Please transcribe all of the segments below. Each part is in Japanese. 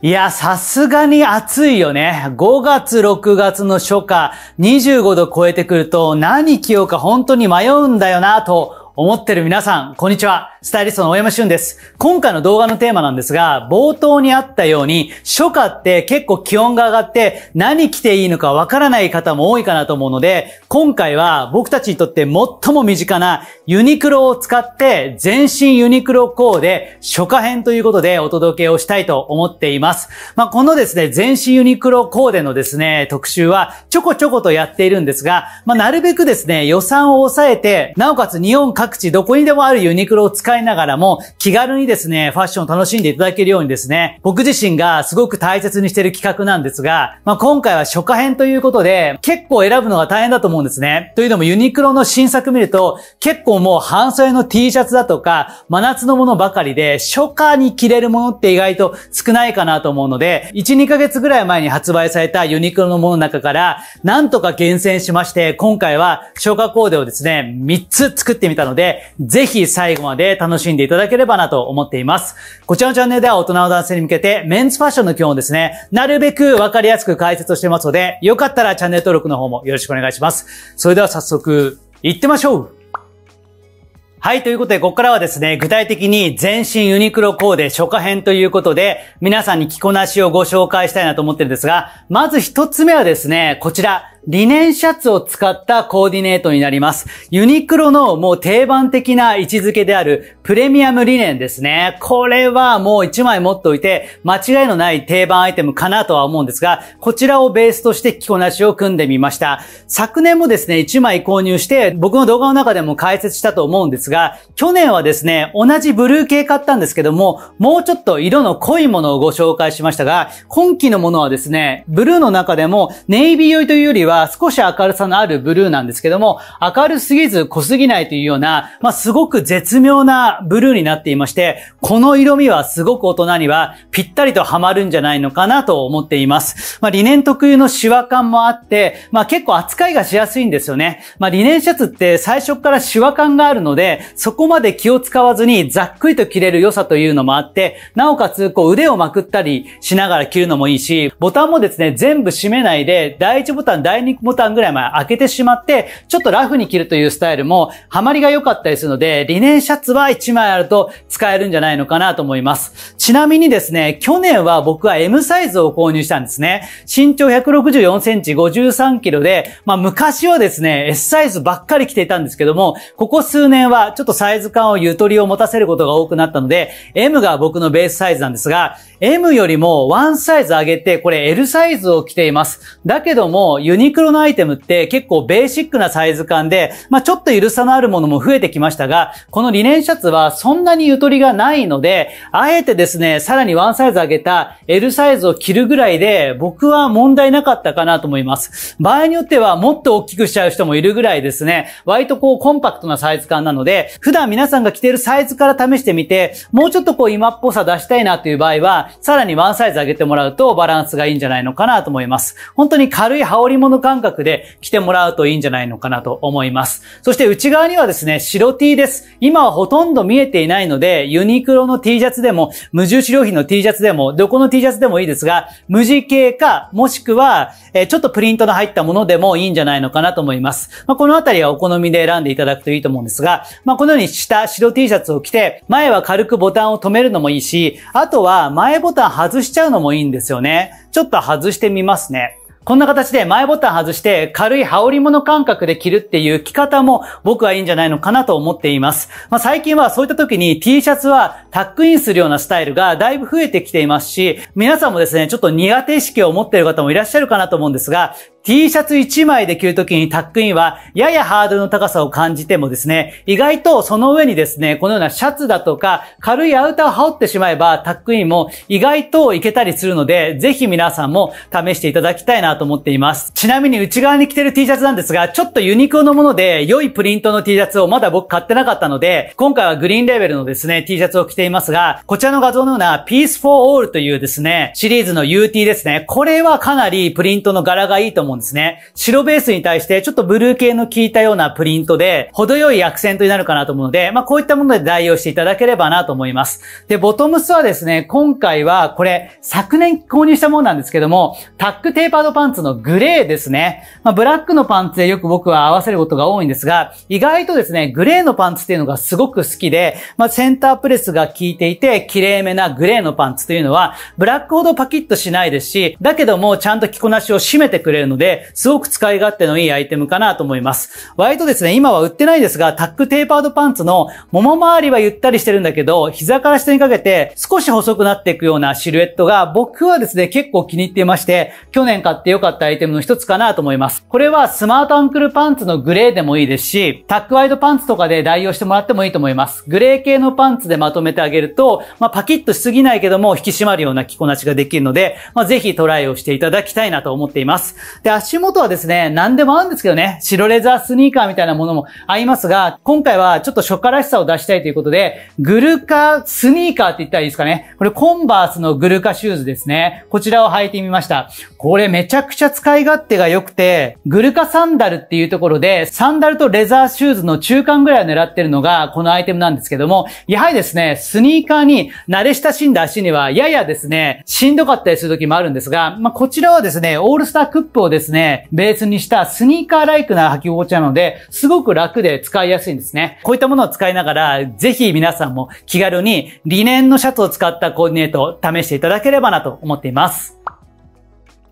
いや、さすがに暑いよね。5月、6月の初夏、25度超えてくると何着ようか本当に迷うんだよな、と思ってる皆さん、こんにちは。スタイリストの大山俊です。今回の動画のテーマなんですが、冒頭にあったように、初夏って結構気温が上がって何着ていいのかわからない方も多いかなと思うので、今回は僕たちにとって最も身近なユニクロを使って全身ユニクロコーデ初夏編ということでお届けをしたいと思っています。まあ、このですね、全身ユニクロコーデのですね、特集はちょこちょことやっているんですが、まあ、なるべくですね、予算を抑えて、なおかつ日本各各地どこにでもあるユニクロを使いながらも気軽にですね、ファッションを楽しんでいただけるようにですね、僕自身がすごく大切にしている企画なんですが、まあ、今回は初夏編ということで結構選ぶのが大変だと思うんですね。というのもユニクロの新作見ると結構もう半袖の T シャツだとか真夏のものばかりで初夏に着れるものって意外と少ないかなと思うので、1、2ヶ月ぐらい前に発売されたユニクロのものの中からなんとか厳選しまして、今回は初夏コーデをですね、3つ作ってみたので、ぜひ最後まで楽しんでいただければなと思っています。こちらのチャンネルでは大人の男性に向けて、メンズファッションの基本をですね、なるべくわかりやすく解説してますので、よかったらチャンネル登録の方もよろしくお願いします。それでは早速、行ってみましょうはい、ということで、ここからはですね、具体的に全身ユニクロコーデ初夏編ということで、皆さんに着こなしをご紹介したいなと思ってるんですが、まず一つ目はですね、こちら、リネンシャツを使ったコーディネートになります。ユニクロのもう定番的な位置づけであるプレミアムリネンですね。これはもう1枚持っておいて間違いのない定番アイテムかなとは思うんですが、こちらをベースとして着こなしを組んでみました。昨年もですね、1枚購入して僕の動画の中でも解説したと思うんですが、去年はですね、同じブルー系買ったんですけども、もうちょっと色の濃いものをご紹介しましたが、今季のものはですね、ブルーの中でもネイビー酔いというよりはは少し明るさのあるブルーなんですけども、明るすぎず濃すぎないというような、まあ、すごく絶妙なブルーになっていまして、この色味はすごく大人にはぴったりとハマるんじゃないのかなと思っています。まあ、リネ特有のシワ感もあって、まあ、結構扱いがしやすいんですよね。まあ、リネシャツって最初からシワ感があるので、そこまで気を使わずにざっくりと着れる良さというのもあって、なおかつこう腕をまくったりしながら着るのもいいし、ボタンもですね、全部閉めないで、第1ボタン、第第2ボタンぐらい前開けてしまって、ちょっとラフに着るというスタイルも、ハマりが良かったりするので、リネンシャツは1枚あると使えるんじゃないのかなと思います。ちなみにですね、去年は僕は M サイズを購入したんですね。身長164センチ53キロで、まあ昔はですね、S サイズばっかり着ていたんですけども、ここ数年はちょっとサイズ感をゆとりを持たせることが多くなったので、M が僕のベースサイズなんですが、M よりもワンサイズ上げて、これ L サイズを着ています。だけども、ユニクロのアイテムって結構ベーシックなサイズ感で、まあちょっとゆるさのあるものも増えてきましたが、このリネンシャツはそんなにゆとりがないので、あえてですね、ですね、さらにワンサイズ上げた L サイズを着るぐらいで、僕は問題なかったかなと思います。場合によってはもっと大きくしちゃう人もいるぐらいですね、割とこうコンパクトなサイズ感なので、普段皆さんが着てるサイズから試してみて、もうちょっとこう今っぽさ出したいなという場合は、さらにワンサイズ上げてもらうとバランスがいいんじゃないのかなと思います。本当に軽い羽織物感覚で着てもらうといいんじゃないのかなと思います。そして内側にはですね、白 T です。今はほとんど見えていないので、ユニクロの T シャツでも無重視良品の T シャツでも、どこの T シャツでもいいですが、無地系か、もしくは、えちょっとプリントの入ったものでもいいんじゃないのかなと思います。まあ、このあたりはお好みで選んでいただくといいと思うんですが、まあ、このように下、白 T シャツを着て、前は軽くボタンを止めるのもいいし、あとは前ボタン外しちゃうのもいいんですよね。ちょっと外してみますね。こんな形で前ボタン外して軽い羽織物感覚で着るっていう着方も僕はいいんじゃないのかなと思っています。まあ、最近はそういった時に T シャツはタックインするようなスタイルがだいぶ増えてきていますし、皆さんもですね、ちょっと苦手意識を持っている方もいらっしゃるかなと思うんですが、T シャツ1枚で着るときにタックインは、ややハードルの高さを感じてもですね、意外とその上にですね、このようなシャツだとか、軽いアウターを羽織ってしまえば、タックインも意外といけたりするので、ぜひ皆さんも試していただきたいなと思っています。ちなみに内側に着てる T シャツなんですが、ちょっとユニクロのもので、良いプリントの T シャツをまだ僕買ってなかったので、今回はグリーンレベルのですね、T シャツを着ていますが、こちらの画像のような Peace for All というですね、シリーズの UT ですね。これはかなりプリントの柄がいいと思うんですんですね。白ベースに対してちょっとブルー系の効いたようなプリントで、程よいアクセントになるかなと思うので、まあこういったもので代用していただければなと思います。で、ボトムスはですね、今回はこれ昨年購入したものなんですけども、タックテーパードパンツのグレーですね。まあブラックのパンツでよく僕は合わせることが多いんですが、意外とですね、グレーのパンツっていうのがすごく好きで、まあセンタープレスが効いていて、綺麗めなグレーのパンツというのは、ブラックほどパキッとしないですし、だけどもちゃんと着こなしを締めてくれるので、で、すごく使い勝手のいいアイテムかなと思います。割とですね、今は売ってないですが、タックテーパードパンツの、もも周りはゆったりしてるんだけど、膝から下にかけて少し細くなっていくようなシルエットが、僕はですね、結構気に入っていまして、去年買って良かったアイテムの一つかなと思います。これはスマートアンクルパンツのグレーでもいいですし、タックワイドパンツとかで代用してもらってもいいと思います。グレー系のパンツでまとめてあげると、まあ、パキッとしすぎないけども、引き締まるような着こなしができるので、まあ、ぜひトライをしていただきたいなと思っています。で、足元はですね、何でも合うんですけどね、白レザースニーカーみたいなものも合いますが、今回はちょっと初夏らしさを出したいということで、グルカスニーカーって言ったらいいですかね。これコンバースのグルカシューズですね。こちらを履いてみました。これめちゃくちゃ使い勝手が良くて、グルカサンダルっていうところで、サンダルとレザーシューズの中間ぐらいを狙ってるのが、このアイテムなんですけども、やはりですね、スニーカーに慣れ親しんだ足には、ややですね、しんどかったりする時もあるんですが、まあ、こちらはですね、オールスタークップをですねですね、ベースにしたスニーカーライクな履き心地なので、すごく楽で使いやすいんですね。こういったものを使いながら、ぜひ皆さんも気軽にリネンのシャツを使ったコーディネートを試していただければなと思っています。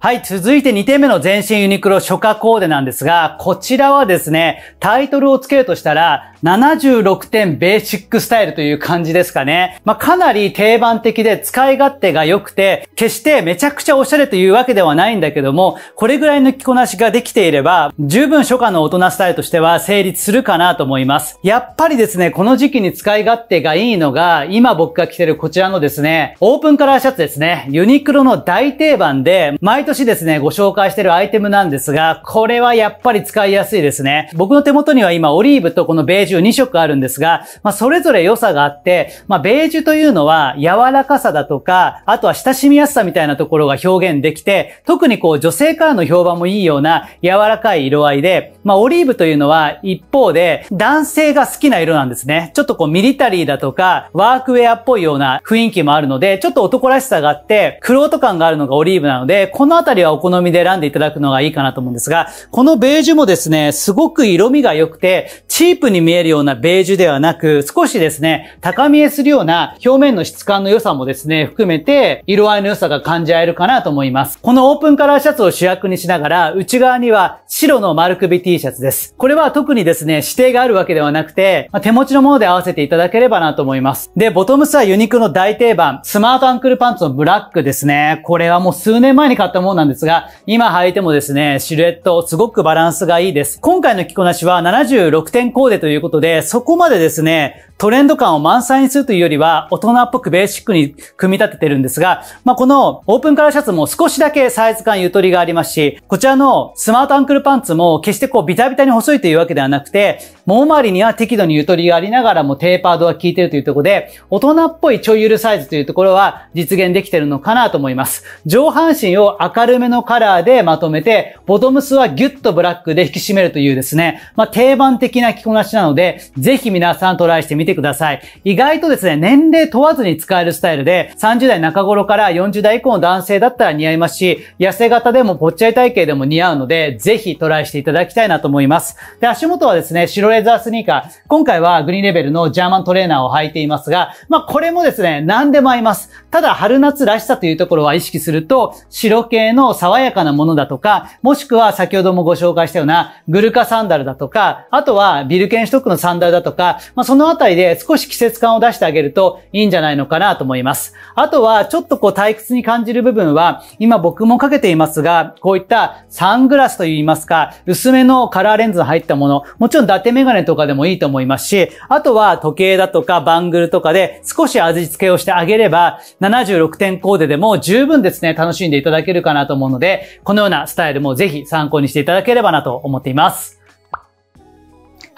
はい、続いて2点目の全身ユニクロ初夏コーデなんですが、こちらはですね、タイトルをつけるとしたら、76点ベーシックスタイルという感じですかね。まあ、かなり定番的で使い勝手が良くて、決してめちゃくちゃオシャレというわけではないんだけども、これぐらいの着こなしができていれば、十分初夏の大人スタイルとしては成立するかなと思います。やっぱりですね、この時期に使い勝手がいいのが、今僕が着てるこちらのですね、オープンカラーシャツですね。ユニクロの大定番で、毎年ですね、ご紹介してるアイテムなんですが、これはやっぱり使いやすいですね。僕の手元には今オリーブとこのベージュ2色あるんですが、まあそれぞれ良さがあって、まあベージュというのは柔らかさだとか、あとは親しみやすさみたいなところが表現できて、特にこう女性からの評判もいいような柔らかい色合いで、まあオリーブというのは一方で男性が好きな色なんですね。ちょっとこうミリタリーだとか、ワークウェアっぽいような雰囲気もあるので、ちょっと男らしさがあって、クロート感があるのがオリーブなので、こののあたりはお好みで選んでいただくのがいいかなと思うんですが、このベージュもですね、すごく色味が良くて、チープに見えるようなベージュではなく、少しですね、高見えするような表面の質感の良さもですね、含めて、色合いの良さが感じ合えるかなと思います。このオープンカラーシャツを主役にしながら、内側には白の丸首 T シャツです。これは特にですね、指定があるわけではなくて、まあ、手持ちのもので合わせていただければなと思います。で、ボトムスはユニクロの大定番、スマートアンクルパンツのブラックですね。これはもう数年前に買ったものもなんですが、今履いてもですね、シルエットすごくバランスがいいです。今回の着こなしは76点コーデということで、そこまでですね、トレンド感を満載にするというよりは、大人っぽくベーシックに組み立ててるんですが、まあ、このオープンカラーシャツも少しだけサイズ感ゆとりがありますし、こちらのスマートアンクルパンツも決してこうビタビタに細いというわけではなくて、もう周りには適度にゆとりがありながらもテーパードは効いてるというところで、大人っぽいちょいゆるサイズというところは実現できてるのかなと思います。上半身を明るめのカラーでまとめて、ボトムスはギュッとブラックで引き締めるというですね、まあ、定番的な着こなしなので、ぜひ皆さんトライしてみててください。意外とですね、年齢問わずに使えるスタイルで、30代中頃から40代以降の男性だったら似合いますし、痩せ型でもぽっちゃり体型でも似合うので、ぜひトライしていただきたいなと思います。で、足元はですね、白レザースニーカー。今回はグリーンレベルのジャーマントレーナーを履いていますが、まあ、これもですね、何でも合います。ただ、春夏らしさというところは意識すると、白系の爽やかなものだとか、もしくは先ほどもご紹介したようなグルカサンダルだとか、あとはビルケンシュトックのサンダルだとか、まあ、そのあたりで少し季節感を出してあげるといいんじゃないのかなと思います。あとは、ちょっとこう退屈に感じる部分は、今僕もかけていますが、こういったサングラスといいますか、薄めのカラーレンズの入ったもの、もちろん伊達メガネとかでもいいと思いますし、あとは時計だとかバングルとかで少し味付けをしてあげれば、76点コーデでも十分ですね、楽しんでいただけるかなと思うので、このようなスタイルもぜひ参考にしていただければなと思っています。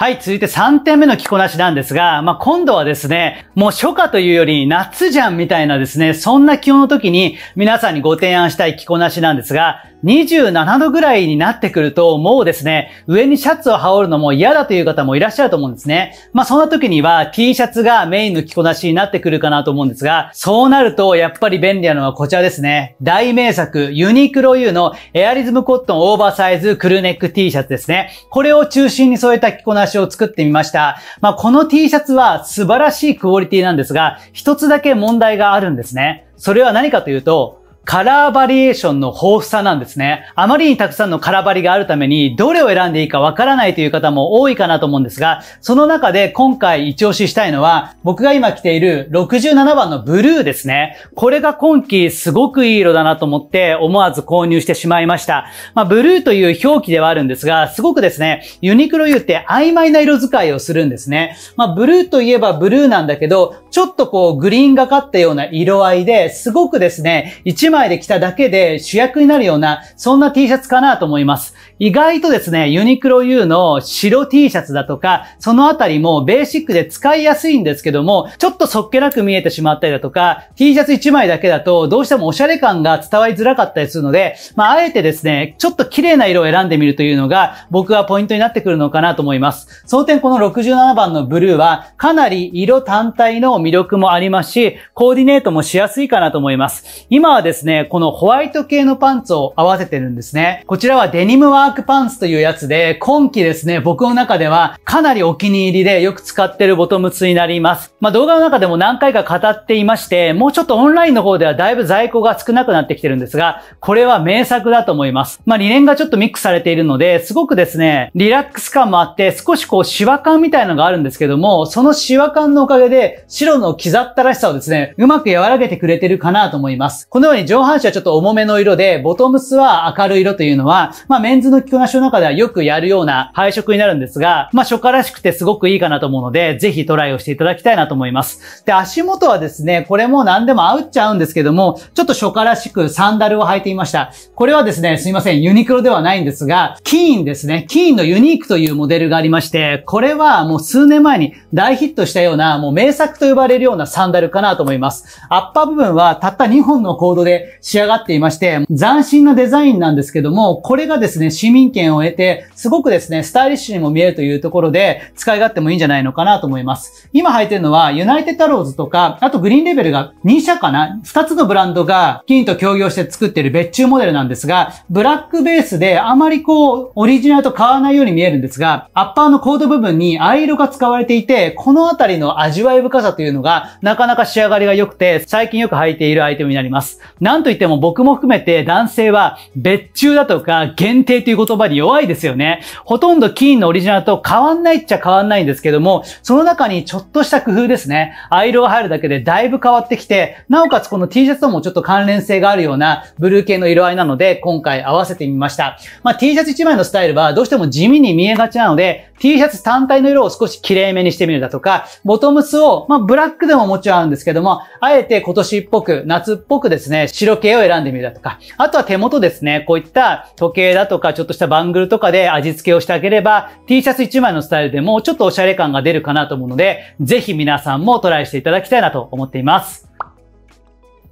はい、続いて3点目の着こなしなんですが、まあ、今度はですね、もう初夏というより夏じゃんみたいなですね、そんな気温の時に皆さんにご提案したい着こなしなんですが、27度ぐらいになってくると、もうですね、上にシャツを羽織るのも嫌だという方もいらっしゃると思うんですね。まあそんな時には T シャツがメインの着こなしになってくるかなと思うんですが、そうなるとやっぱり便利なのはこちらですね。大名作、ユニクロ U のエアリズムコットンオーバーサイズクルネック T シャツですね。これを中心に添えた着こなしを作ってみました。まあこの T シャツは素晴らしいクオリティなんですが、一つだけ問題があるんですね。それは何かというと、カラーバリエーションの豊富さなんですね。あまりにたくさんのカラバリがあるために、どれを選んでいいかわからないという方も多いかなと思うんですが、その中で今回一押ししたいのは、僕が今着ている67番のブルーですね。これが今季すごくいい色だなと思って、思わず購入してしまいました。まあ、ブルーという表記ではあるんですが、すごくですね、ユニクロ U って曖昧な色使いをするんですね。まあ、ブルーといえばブルーなんだけど、ちょっとこうグリーンがかったような色合いで、すごくですね、1枚枚で着ただけで主役になるような、そんな T シャツかなと思います。意外とですね、ユニクロ U の白 T シャツだとか、そのあたりもベーシックで使いやすいんですけども、ちょっとそっけなく見えてしまったりだとか、T シャツ1枚だけだとどうしてもおしゃれ感が伝わりづらかったりするので、まあ、あえてですね、ちょっと綺麗な色を選んでみるというのが、僕はポイントになってくるのかなと思います。その点この67番のブルーは、かなり色単体の魅力もありますし、コーディネートもしやすいかなと思います。今はですねですね、このホワイト系のパンツを合わせてるんですね。こちらはデニムワークパンツというやつで、今季ですね、僕の中ではかなりお気に入りでよく使ってるボトムスになります。まあ動画の中でも何回か語っていまして、もうちょっとオンラインの方ではだいぶ在庫が少なくなってきてるんですが、これは名作だと思います。まあ理念がちょっとミックスされているので、すごくですね、リラックス感もあって、少しこうシワ感みたいなのがあるんですけども、そのシワ感のおかげで白の刻ったらしさをですね、うまく和らげてくれてるかなと思います。このように上半身はちょっと重めの色で、ボトムスは明るい色というのは、まあメンズの着こなしの中ではよくやるような配色になるんですが、まあ初夏らしくてすごくいいかなと思うので、ぜひトライをしていただきたいなと思います。で、足元はですね、これも何でも合うっちゃうんですけども、ちょっと初夏らしくサンダルを履いていました。これはですね、すいません、ユニクロではないんですが、キーンですね、キーンのユニークというモデルがありまして、これはもう数年前に大ヒットしたような、もう名作と呼ばれるようなサンダルかなと思います。アッパー部分はたった2本のコードで仕上がっていまして、斬新なデザインなんですけども、これがですね、市民権を得て、すごくですね、スタイリッシュにも見えるというところで、使い勝手もいいんじゃないのかなと思います。今履いてるのは、ユナイテッドローズとか、あとグリーンレベルが2社かな ?2 つのブランドが、金と協業して作ってる別注モデルなんですが、ブラックベースであまりこう、オリジナルと変わらないように見えるんですが、アッパーのコード部分に藍色が使われていて、このあたりの味わい深さというのが、なかなか仕上がりが良くて、最近よく履いているアイテムになります。なんといっても僕も含めて男性は別注だとか限定という言葉に弱いですよね。ほとんどキーンのオリジナルと変わんないっちゃ変わんないんですけども、その中にちょっとした工夫ですね。アイロン入るだけでだいぶ変わってきて、なおかつこの T シャツともちょっと関連性があるようなブルー系の色合いなので、今回合わせてみました。まあ、T シャツ1枚のスタイルはどうしても地味に見えがちなので、T シャツ単体の色を少し綺麗めにしてみるだとか、ボトムスを、まあ、ブラックでももちろんあるんですけども、あえて今年っぽく、夏っぽくですね、白系を選んでみるだとか、あとは手元ですね、こういった時計だとか、ちょっとしたバングルとかで味付けをしてあげれば、T シャツ1枚のスタイルでもちょっとおしゃれ感が出るかなと思うので、ぜひ皆さんもトライしていただきたいなと思っています。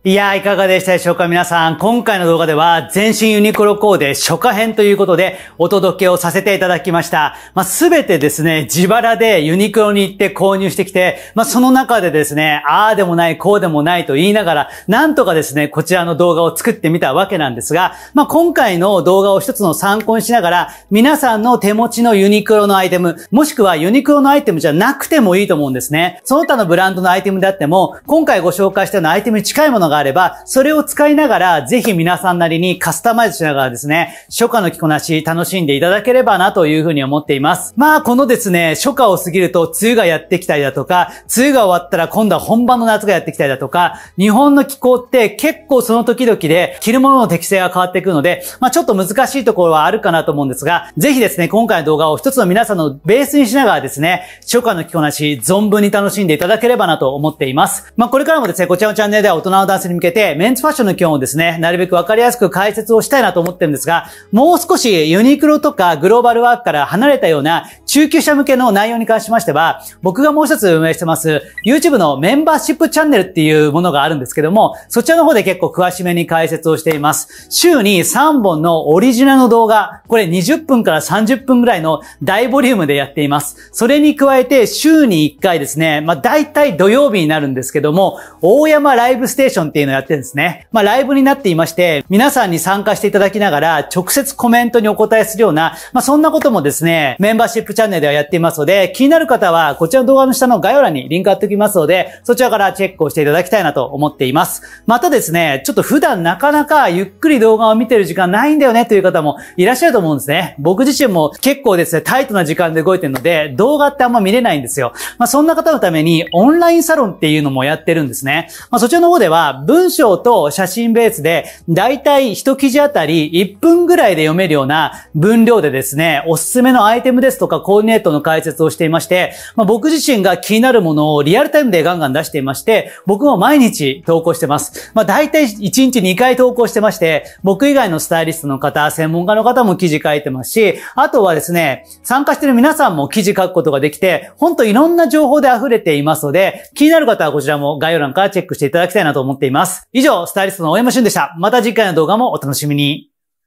いやー、いかがでしたでしょうか皆さん、今回の動画では、全身ユニクロコーデ初夏編ということで、お届けをさせていただきました。まあ、すべてですね、自腹でユニクロに行って購入してきて、まあ、その中でですね、ああでもない、こうでもないと言いながら、なんとかですね、こちらの動画を作ってみたわけなんですが、まあ、今回の動画を一つの参考にしながら、皆さんの手持ちのユニクロのアイテム、もしくはユニクロのアイテムじゃなくてもいいと思うんですね。その他のブランドのアイテムであっても、今回ご紹介したようなアイテムに近いものがあれば、それを使いながら、ぜひ皆さんなりにカスタマイズしながらですね、初夏の着こなし楽しんでいただければなというふうに思っています。まあ、このですね、初夏を過ぎると梅雨がやってきたりだとか、梅雨が終わったら今度は本番の夏がやってきたりだとか、日本の気候って結構その時々で着るものの適性が変わってくるので、まあ、ちょっと難しいところはあるかなと思うんですが、ぜひですね、今回の動画を一つの皆さんのベースにしながらですね、初夏の着こなし存分に楽しんでいただければなと思っています。まあ、これからもですね、こちらのチャンネルでは大人の男ンスに向けて、メンツファッションの基本をですね、なるべくわかりやすく解説をしたいなと思ってるんですが、もう少しユニクロとかグローバルワークから離れたような中級者向けの内容に関しましては、僕がもう一つ運営してます、YouTube のメンバーシップチャンネルっていうものがあるんですけども、そちらの方で結構詳しめに解説をしています。週に3本のオリジナルの動画、これ20分から30分ぐらいの大ボリュームでやっています。それに加えて、週に1回ですね、まあ大体土曜日になるんですけども、大山ライブステーションっていうのをやってるんですね。まあライブになっていまして、皆さんに参加していただきながら、直接コメントにお答えするような、まあそんなこともですね、メンバーシップチャンネルではやっていますので、気になる方はこちらの動画の下の概要欄にリンク貼っておきますので、そちらからチェックをしていただきたいなと思っています。またですね、ちょっと普段なかなかゆっくり動画を見てる時間ないんだよねという方もいらっしゃると思うんですね。僕自身も結構ですね、タイトな時間で動いてるので、動画ってあんま見れないんですよ。まあ、そんな方のためにオンラインサロンっていうのもやってるんですね。まあ、そちらの方では文章と写真ベースで、だいたい1記事あたり1分ぐらいで読めるような分量でですね、おすすめのアイテムですとかコーディネートの解説をしていまして、まあ、僕自身が気になるものをリアルタイムでガンガン出していまして、僕も毎日投稿してます。まあ、大体1日2回投稿してまして、僕以外のスタイリストの方、専門家の方も記事書いてますし、あとはですね、参加してる皆さんも記事書くことができて、ほんといろんな情報で溢れていますので、気になる方はこちらも概要欄からチェックしていただきたいなと思っています。以上、スタイリストの大山俊でした。また次回の動画もお楽しみに。